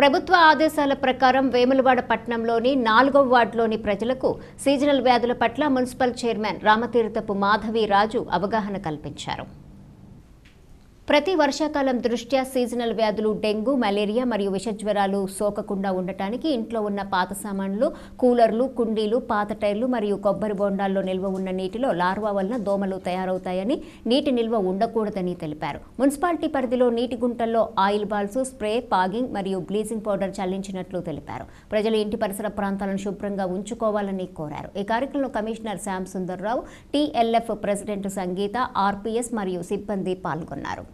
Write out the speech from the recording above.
ప్రభుత్వ ఆదేశాల ప్రకారం వేములవాడ పట్టణంలోని నాలుగవ వార్డులోని ప్రజలకు సీజనల్ వ్యాధుల పట్ల మున్సిపల్ చైర్మన్ రామతీర్థపు మాధవి రాజు అవగాహన కల్పించారు ప్రతి వర్షాకాలం దృష్ట్యా సీజనల్ వ్యాధులు డెంగ్యూ మలేరియా మరియు విషజ్వరాలు సోకకుండా ఉండటానికి ఇంట్లో ఉన్న పాత సామాన్లు కూలర్లు కుండీలు పాత టైర్లు మరియు కొబ్బరి బొండాల్లో నిల్వ ఉన్న నీటిలో లార్వా వలన దోమలు తయారవుతాయని నీటి నిల్వ ఉండకూడదని తెలిపారు మున్సిపాలిటీ పరిధిలో నీటి గుంటల్లో ఆయిల్ బాల్స్ స్ప్రే పాగింగ్ మరియు బ్లీచింగ్ పౌడర్ చల్లించినట్లు తెలిపారు ప్రజలు ఇంటి పరిసర ప్రాంతాలను శుభ్రంగా ఉంచుకోవాలని కోరారు ఈ కార్యక్రమంలో commissioner Shyam Sundarrao TLF president Sangeetha RPs మరియు సిబ్బంది పాల్గొన్నారు